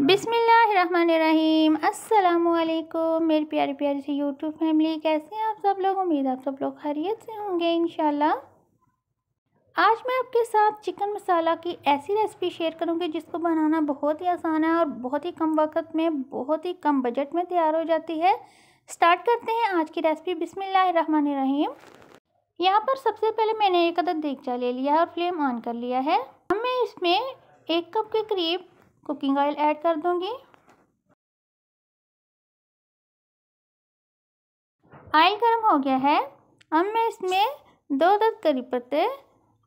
बिसमीम अल्लाम मेरे प्यारे प्यारे से यूट्यूब फैमिली कैसे हैं आप सब लोग उम्मीद आप सब लोग खैरियत से होंगे इन आज मैं आपके साथ चिकन मसाला की ऐसी रेसिपी शेयर करूंगी जिसको बनाना बहुत ही आसान है और बहुत ही कम वक्त में बहुत ही कम बजट में तैयार हो जाती है स्टार्ट करते हैं आज की रेसिपी बिसमीम यहाँ पर सबसे पहले मैंने एक अदद देगचा ले लिया है और फ्लेम ऑन कर लिया है हमें इसमें एक कप के करीब कुकिंग ऑयल ऐड कर दूंगी ऑयल गर्म हो गया है अब मैं इसमें दो अदद करी पत्ते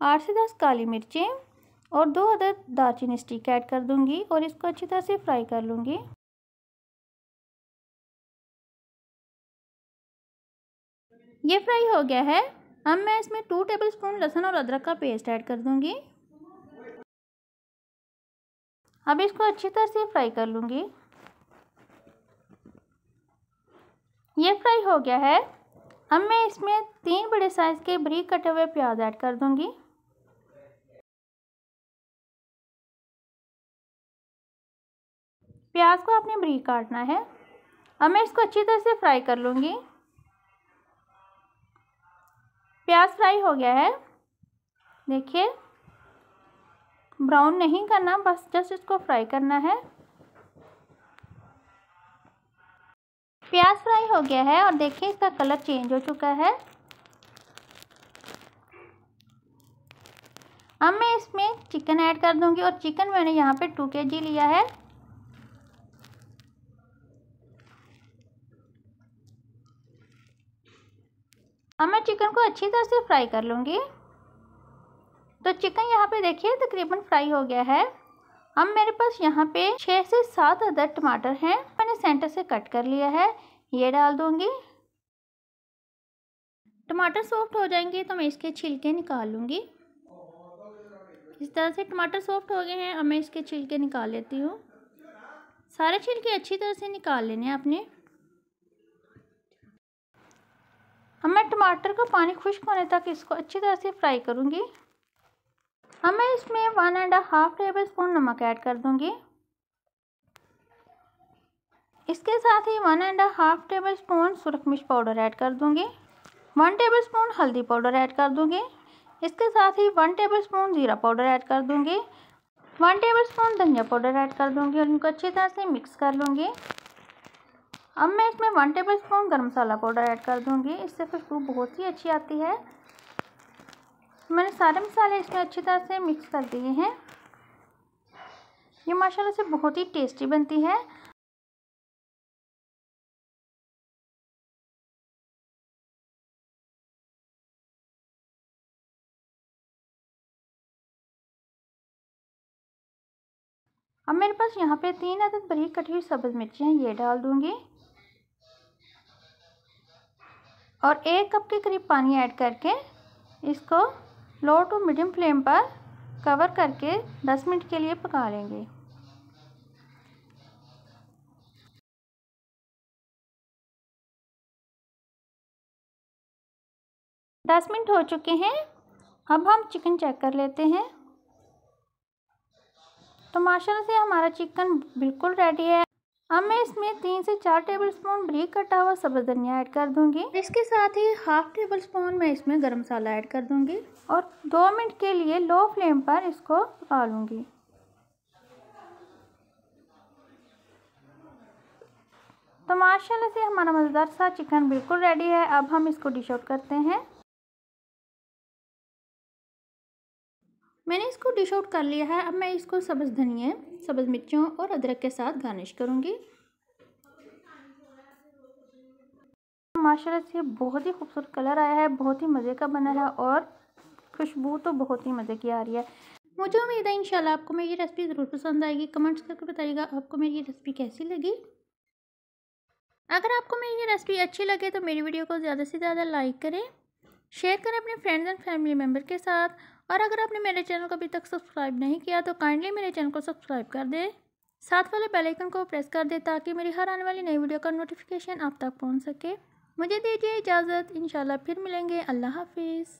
आठ से दस काली मिर्चें और दो अदद दालचीनी स्टिक ऐड कर दूंगी और इसको अच्छी तरह से फ्राई कर लूँगी ये फ्राई हो गया है अब मैं इसमें टू टेबलस्पून लहसुन और अदरक का पेस्ट ऐड कर दूंगी अब इसको अच्छी तरह से फ्राई कर लूँगी ये फ्राई हो गया है अब मैं इसमें तीन बड़े साइज़ के बरीक कटे हुए प्याज ऐड कर दूँगी प्याज को आपने बरीक काटना है अब मैं इसको अच्छी तरह से फ्राई कर लूँगी प्याज फ्राई हो गया है देखिए ब्राउन नहीं करना बस जस्ट इसको फ्राई करना है प्याज फ्राई हो गया है और देखिए इसका कलर चेंज हो चुका है अब मैं इसमें चिकन ऐड कर दूंगी और चिकन मैंने यहाँ पे टू के जी लिया है अब मैं चिकन को अच्छी तरह से फ्राई कर लूँगी तो चिकन यहाँ पे देखिए तकरीबन फ्राई हो गया है अब मेरे पास यहाँ पे छः से सात अदर टमाटर हैं मैंने सेंटर से कट कर लिया है ये डाल दूँगी टमाटर सॉफ्ट हो जाएंगे तो मैं इसके छिलके निकाल लूँगी इस तरह से टमाटर सॉफ्ट हो गए हैं अब मैं इसके छिलके निकाल लेती हूँ सारे छिलके अच्छी तरह से निकाल लेने हैं आपने अब मैं टमाटर को पानी खुश्क होने तक इसको अच्छी तरह से फ्राई करूँगी अब मैं इसमें one and half tablespoon नमक ऐड कर दूंगी इसके साथ ही one and half tablespoon सुरख मिर्च पाउडर ऐड कर दूंगी वन टेबल स्पून हल्दी पाउडर ऐड कर दूंगी इसके साथ ही वन टेबल स्पून ज़ीरा पाउडर ऐड कर दूंगी वन टेबल स्पून धनिया पाउडर ऐड कर दूंगी और इनको अच्छी तरह से मिक्स कर लूँगी अब मैं इसमें वन टेबल स्पून गर्म मसाला पाउडर ऐड कर दूंगी इससे खुशबू बहुत ही अच्छी आती है मैंने सारे मसाले इसमें अच्छी तरह से मिक्स कर दिए हैं ये माशाल्लाह से बहुत ही टेस्टी बनती है अब मेरे पास यहाँ पे तीन अदद बरीक कटी हुई सब्ज़ मिर्ची हैं ये डाल दूंगी और एक कप के करीब पानी ऐड करके इसको लो टू मीडियम फ्लेम पर कवर करके 10 मिनट के लिए पका लेंगे दस मिनट हो चुके हैं अब हम चिकन चेक कर लेते हैं तो माशाल्लाह से हमारा चिकन बिल्कुल रेडी है अब मैं इसमें तीन से चार टेबल स्पून ब्रेक कटा हुआ सब्ज धनिया ऐड कर दूंगी इसके साथ ही हाफ टेबल स्पून मैं इसमें गरम मसाला ऐड कर दूंगी और दो मिनट के लिए लो फ्लेम पर इसको पका लूंगी तो माशाल्लाह से हमारा मज़ेदार सा चिकन बिल्कुल रेडी है अब हम इसको डिश आउट करते हैं मैंने इसको डिश आउट कर लिया है अब मैं इसको सब्ज़ धनिए सब्ज़ मिर्चों और अदरक के साथ गार्निश करूँगी माशाल्लाह से बहुत ही खूबसूरत कलर आया है बहुत ही मज़े का बना है और खुशबू तो बहुत ही मज़े की आ रही है मुझे उम्मीद है इंशाल्लाह आपको मेरी रेसिपी ज़रूर पसंद आएगी कमेंट्स करके बताइएगा आपको मेरी रेसिपी कैसी लगी अगर आपको मेरी रेसिपी अच्छी लगे तो मेरी वीडियो को ज़्यादा से ज़्यादा लाइक करें शेयर करें अपने फ्रेंड्स एंड फैमिली मेम्बर के साथ और अगर आपने मेरे चैनल को अभी तक सब्सक्राइब नहीं किया तो काइंडली मेरे चैनल को सब्सक्राइब कर दें साथ वाले बेल आइकन को प्रेस कर दें ताकि मेरी हर आने वाली नई वीडियो का नोटिफिकेशन आप तक पहुंच सके मुझे दीजिए इजाज़त इंशाल्लाह फिर मिलेंगे अल्लाह हाफिज़